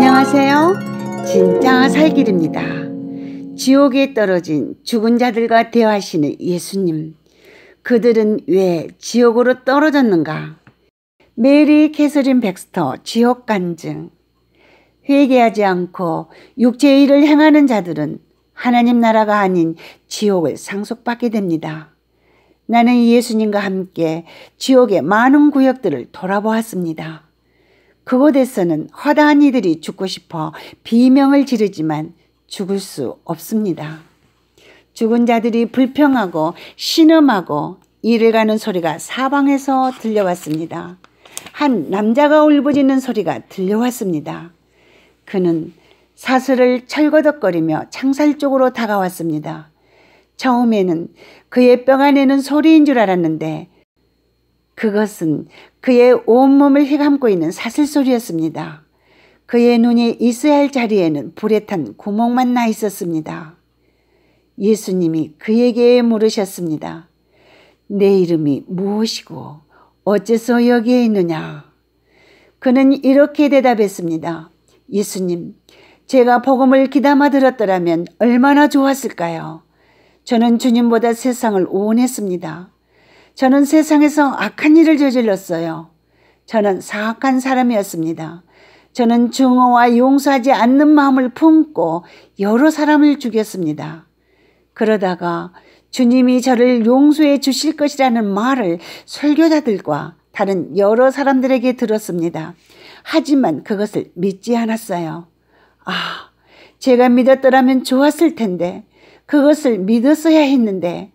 안녕하세요. 진짜 살길입니다. 지옥에 떨어진 죽은 자들과 대화하시는 예수님. 그들은 왜 지옥으로 떨어졌는가? 메리 캐서린 백스터 지옥 간증. 회개하지 않고 육체의 일을 행하는 자들은 하나님 나라가 아닌 지옥을 상속받게 됩니다. 나는 예수님과 함께 지옥의 많은 구역들을 돌아보았습니다. 그곳에서는 허다한 이들이 죽고 싶어 비명을 지르지만 죽을 수 없습니다. 죽은 자들이 불평하고 신음하고 일을 가는 소리가 사방에서 들려왔습니다. 한 남자가 울부짖는 소리가 들려왔습니다. 그는 사슬을 철거덕거리며 창살 쪽으로 다가왔습니다. 처음에는 그의 뼈가 내는 소리인 줄 알았는데 그것은 그의 온몸을 휘감고 있는 사슬소리였습니다. 그의 눈이 있어야 할 자리에는 불에 탄 구멍만 나 있었습니다. 예수님이 그에게 물으셨습니다. 내 이름이 무엇이고 어째서 여기에 있느냐? 그는 이렇게 대답했습니다. 예수님, 제가 복음을 기담아 들었더라면 얼마나 좋았을까요? 저는 주님보다 세상을 원했습니다. 저는 세상에서 악한 일을 저질렀어요. 저는 사악한 사람이었습니다. 저는 증오와 용서하지 않는 마음을 품고 여러 사람을 죽였습니다. 그러다가 주님이 저를 용서해 주실 것이라는 말을 설교자들과 다른 여러 사람들에게 들었습니다. 하지만 그것을 믿지 않았어요. 아, 제가 믿었더라면 좋았을 텐데, 그것을 믿었어야 했는데,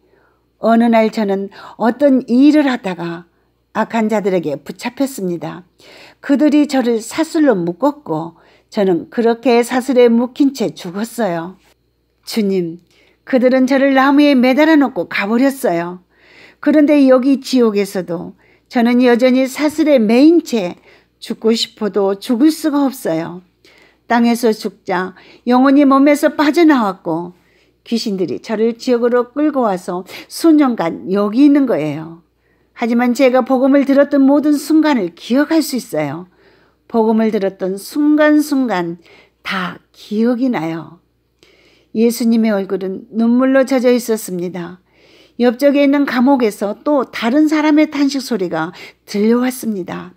어느 날 저는 어떤 일을 하다가 악한 자들에게 붙잡혔습니다. 그들이 저를 사슬로 묶었고 저는 그렇게 사슬에 묶인 채 죽었어요. 주님, 그들은 저를 나무에 매달아 놓고 가버렸어요. 그런데 여기 지옥에서도 저는 여전히 사슬에 매인 채 죽고 싶어도 죽을 수가 없어요. 땅에서 죽자 영혼이 몸에서 빠져나왔고 귀신들이 저를 지역으로 끌고 와서 수년간 여기 있는 거예요. 하지만 제가 복음을 들었던 모든 순간을 기억할 수 있어요. 복음을 들었던 순간순간 다 기억이 나요. 예수님의 얼굴은 눈물로 젖어 있었습니다. 옆쪽에 있는 감옥에서 또 다른 사람의 탄식 소리가 들려왔습니다.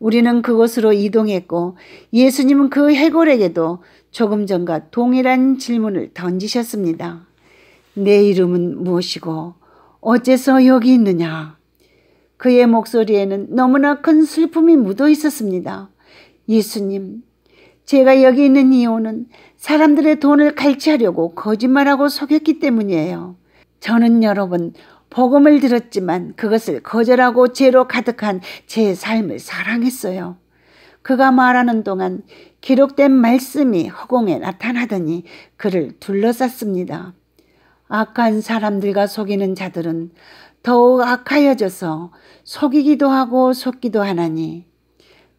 우리는 그곳으로 이동했고 예수님은 그 해골에게도 조금 전과 동일한 질문을 던지셨습니다. 내 이름은 무엇이고 어째서 여기 있느냐? 그의 목소리에는 너무나 큰 슬픔이 묻어 있었습니다. 예수님, 제가 여기 있는 이유는 사람들의 돈을 갈취하려고 거짓말하고 속였기 때문이에요. 저는 여러분 복음을 들었지만 그것을 거절하고 죄로 가득한 제 삶을 사랑했어요. 그가 말하는 동안 기록된 말씀이 허공에 나타나더니 그를 둘러쌌습니다. 악한 사람들과 속이는 자들은 더욱 악하여져서 속이기도 하고 속기도 하나니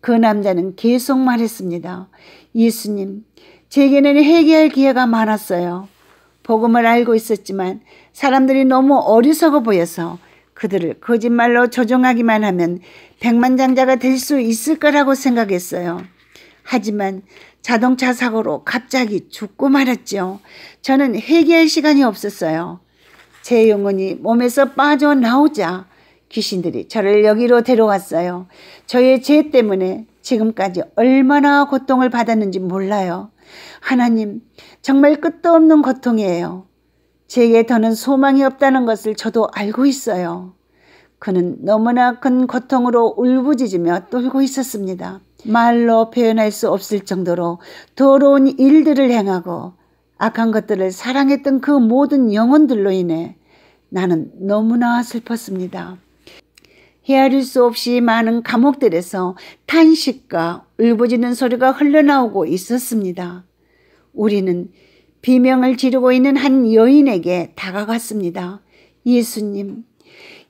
그 남자는 계속 말했습니다. 예수님, 제게는 회개할 기회가 많았어요. 복음을 알고 있었지만 사람들이 너무 어리석어 보여서 그들을 거짓말로 조종하기만 하면 백만장자가 될 수 있을 거라고 생각했어요. 하지만 자동차 사고로 갑자기 죽고 말았죠 저는 회개할 시간이 없었어요. 제 영혼이 몸에서 빠져나오자 귀신들이 저를 여기로 데려왔어요. 저의 죄 때문에 지금까지 얼마나 고통을 받았는지 몰라요. 하나님, 정말 끝도 없는 고통이에요. 제게 더는 소망이 없다는 것을 저도 알고 있어요. 그는 너무나 큰 고통으로 울부짖으며 떨고 있었습니다. 말로 표현할 수 없을 정도로 더러운 일들을 행하고 악한 것들을 사랑했던 그 모든 영혼들로 인해 나는 너무나 슬펐습니다. 헤아릴 수 없이 많은 감옥들에서 탄식과 울부짖는 소리가 흘러나오고 있었습니다. 우리는 비명을 지르고 있는 한 여인에게 다가갔습니다. 예수님,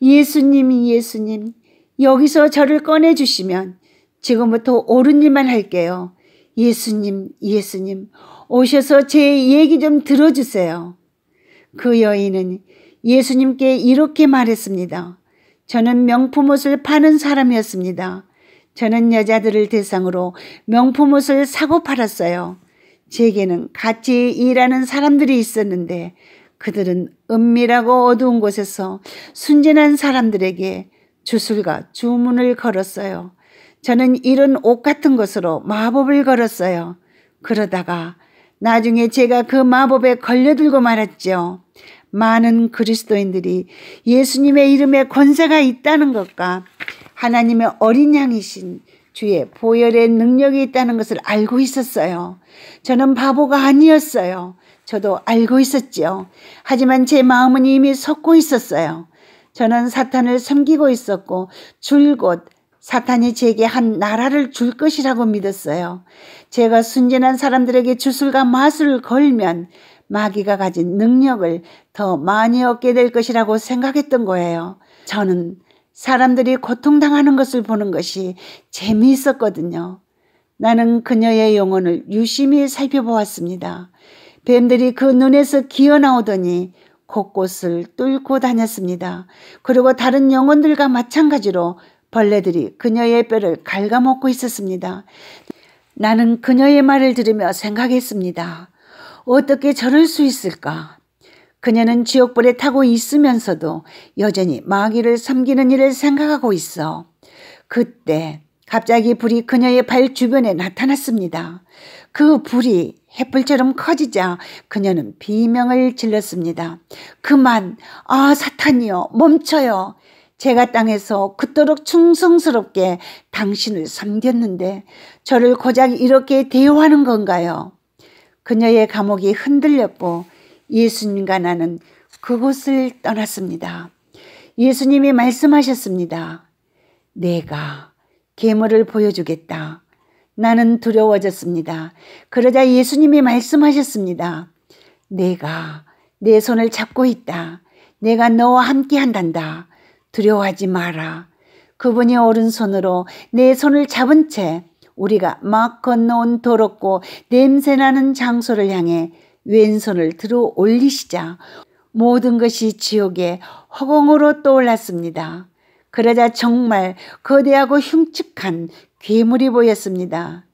예수님, 예수님, 여기서 저를 꺼내주시면 지금부터 옳은 일만 할게요. 예수님, 예수님, 오셔서 제 얘기 좀 들어주세요. 그 여인은 예수님께 이렇게 말했습니다. 저는 명품 옷을 파는 사람이었습니다. 저는 여자들을 대상으로 명품 옷을 사고 팔았어요. 제게는 같이 일하는 사람들이 있었는데 그들은 은밀하고 어두운 곳에서 순진한 사람들에게 주술과 주문을 걸었어요. 저는 이런 옷 같은 것으로 마법을 걸었어요. 그러다가 나중에 제가 그 마법에 걸려들고 말았죠. 많은 그리스도인들이 예수님의 이름에 권세가 있다는 것과 하나님의 어린 양이신 주의 보혈의 능력이 있다는 것을 알고 있었어요. 저는 바보가 아니었어요. 저도 알고 있었지요. 하지만 제 마음은 이미 섞고 있었어요. 저는 사탄을 섬기고 있었고 줄곧 사탄이 제게 한 나라를 줄 것이라고 믿었어요. 제가 순진한 사람들에게 주술과 마술을 걸면 마귀가 가진 능력을 더 많이 얻게 될 것이라고 생각했던 거예요. 저는 사람들이 고통당하는 것을 보는 것이 재미있었거든요. 나는 그녀의 영혼을 유심히 살펴보았습니다. 뱀들이 그 눈에서 기어나오더니 곳곳을 뚫고 다녔습니다. 그리고 다른 영혼들과 마찬가지로 벌레들이 그녀의 뼈를 갉아먹고 있었습니다. 나는 그녀의 말을 들으며 생각했습니다. 어떻게 저럴 수 있을까? 그녀는 지옥불에 타고 있으면서도 여전히 마귀를 섬기는 일을 생각하고 있어. 그때 갑자기 불이 그녀의 발 주변에 나타났습니다. 그 불이 햇불처럼 커지자 그녀는 비명을 질렀습니다. 그만, 아, 사탄이여, 멈춰요. 제가 땅에서 그토록 충성스럽게 당신을 섬겼는데 저를 고작 이렇게 대우하는 건가요? 그녀의 감옥이 흔들렸고 예수님과 나는 그곳을 떠났습니다. 예수님이 말씀하셨습니다. 내가 괴물을 보여주겠다. 나는 두려워졌습니다. 그러자 예수님이 말씀하셨습니다. 내가 내 손을 잡고 있다. 내가 너와 함께 한단다. 두려워하지 마라. 그분이 오른손으로 내 손을 잡은 채 우리가 막 건너온 더럽고 냄새나는 장소를 향해 왼손을 들어 올리시자 모든 것이 지옥의 허공으로 떠올랐습니다. 그러자 정말 거대하고 흉측한 괴물이 보였습니다.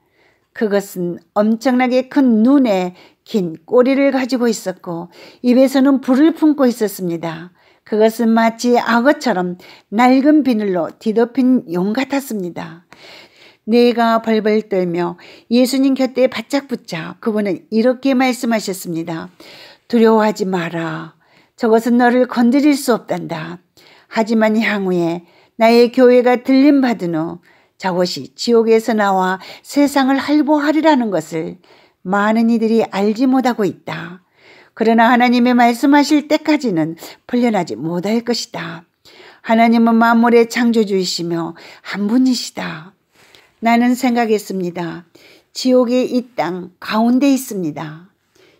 그것은 엄청나게 큰 눈에 긴 꼬리를 가지고 있었고 입에서는 불을 품고 있었습니다. 그것은 마치 악어처럼 낡은 비늘로 뒤덮인 용 같았습니다. 뇌가 벌벌 떨며 예수님 곁에 바짝 붙자 그분은 이렇게 말씀하셨습니다. 두려워하지 마라. 저것은 너를 건드릴 수 없단다. 하지만 향후에 나의 교회가 들림받은 후 저것이 지옥에서 나와 세상을 할보하리라는 것을 많은 이들이 알지 못하고 있다. 그러나 하나님의 말씀하실 때까지는 풀려나지 못할 것이다. 하나님은 만물의 창조주이시며 한 분이시다. 나는 생각했습니다. 지옥이 이 땅 가운데 있습니다.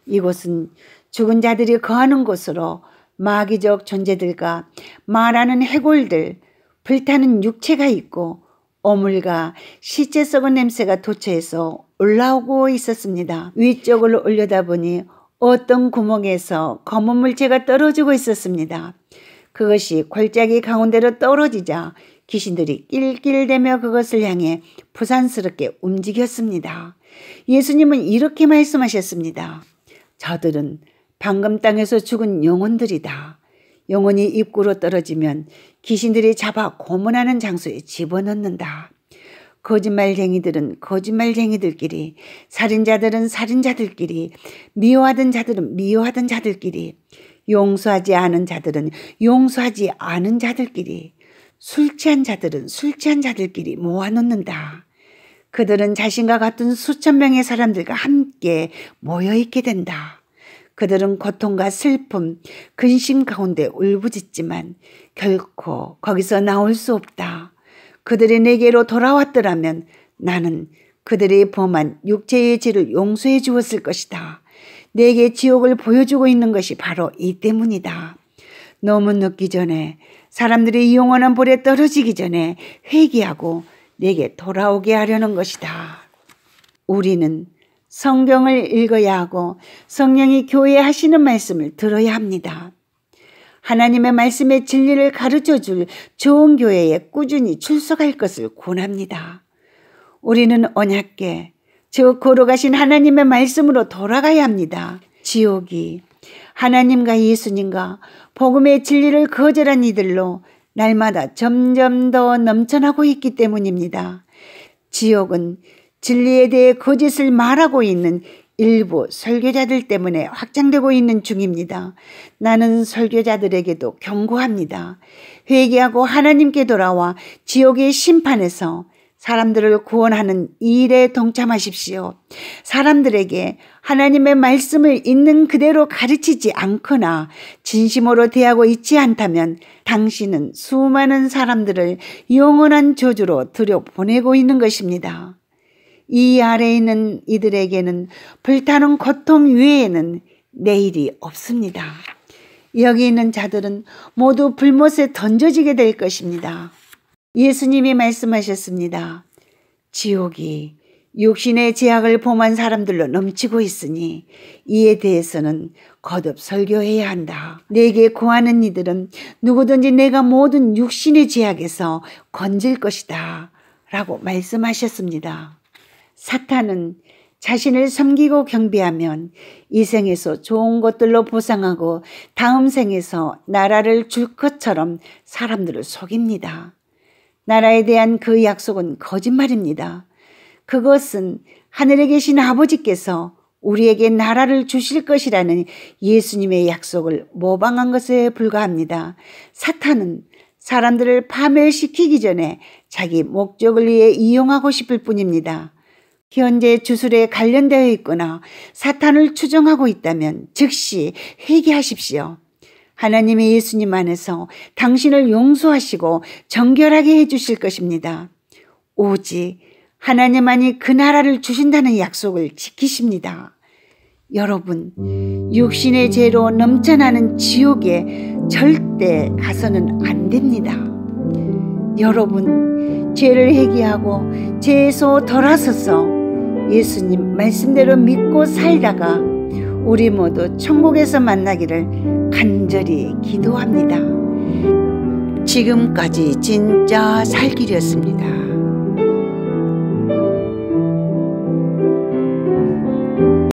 이곳은 죽은 자들이 거하는 곳으로 마귀적 존재들과 말하는 해골들, 불타는 육체가 있고 오물과 시체 썩은 냄새가 도처에서 올라오고 있었습니다. 위쪽을 올려다보니 어떤 구멍에서 검은 물체가 떨어지고 있었습니다. 그것이 골짜기 가운데로 떨어지자 귀신들이 낄낄대며 그것을 향해 부산스럽게 움직였습니다. 예수님은 이렇게 말씀하셨습니다. 저들은 방금 땅에서 죽은 영혼들이다. 영혼이 입구로 떨어지면 귀신들이 잡아 고문하는 장소에 집어넣는다. 거짓말쟁이들은 거짓말쟁이들끼리, 살인자들은 살인자들끼리, 미워하던 자들은 미워하던 자들끼리, 용서하지 않은 자들은 용서하지 않은 자들끼리, 술 취한 자들은 술 취한 자들끼리 모아놓는다. 그들은 자신과 같은 수천 명의 사람들과 함께 모여 있게 된다. 그들은 고통과 슬픔, 근심 가운데 울부짖지만 결코 거기서 나올 수 없다. 그들이 내게로 돌아왔더라면 나는 그들의 범한 육체의 죄를 용서해 주었을 것이다. 내게 지옥을 보여주고 있는 것이 바로 이 때문이다. 너무 늦기 전에 사람들이 영원한 불에 떨어지기 전에 회개하고 내게 돌아오게 하려는 것이다. 우리는 성경을 읽어야 하고 성령이 교회 하시는 말씀을 들어야 합니다. 하나님의 말씀의 진리를 가르쳐 줄 좋은 교회에 꾸준히 출석할 것을 권합니다. 우리는 언약계, 즉, 걸어가신 하나님의 말씀으로 돌아가야 합니다. 지옥이 하나님과 예수님과 복음의 진리를 거절한 이들로 날마다 점점 더 넘쳐나고 있기 때문입니다. 지옥은 진리에 대해 거짓을 말하고 있는 일부 설교자들 때문에 확장되고 있는 중입니다. 나는 설교자들에게도 경고합니다. 회개하고 하나님께 돌아와 지옥의 심판에서 사람들을 구원하는 일에 동참하십시오. 사람들에게 하나님의 말씀을 있는 그대로 가르치지 않거나 진심으로 대하고 있지 않다면 당신은 수많은 사람들을 영원한 저주로 들여보내고 있는 것입니다. 이 아래에 있는 이들에게는 불타는 고통 위에는 내일이 없습니다. 여기 있는 자들은 모두 불못에 던져지게 될 것입니다. 예수님이 말씀하셨습니다. 지옥이 육신의 제약을 범한 사람들로 넘치고 있으니 이에 대해서는 거듭 설교해야 한다. 내게 구하는 이들은 누구든지 내가 모든 육신의 제약에서 건질 것이다. 라고 말씀하셨습니다. 사탄은 자신을 섬기고 경배하면 이 생에서 좋은 것들로 보상하고 다음 생에서 나라를 줄 것처럼 사람들을 속입니다. 나라에 대한 그 약속은 거짓말입니다. 그것은 하늘에 계신 아버지께서 우리에게 나라를 주실 것이라는 예수님의 약속을 모방한 것에 불과합니다. 사탄은 사람들을 파멸시키기 전에 자기 목적을 위해 이용하고 싶을 뿐입니다. 현재 주술에 관련되어 있거나 사탄을 추정하고 있다면 즉시 회개하십시오. 하나님의 예수님 안에서 당신을 용서하시고 정결하게 해주실 것입니다. 오직 하나님만이 그 나라를 주신다는 약속을 지키십니다. 여러분, 육신의 죄로 넘쳐나는 지옥에 절대 가서는 안 됩니다. 여러분, 죄를 회개하고 죄에서 돌아서서 예수님 말씀대로 믿고 살다가 우리 모두 천국에서 만나기를 간절히 기도합니다. 지금까지 진짜 살길이었습니다.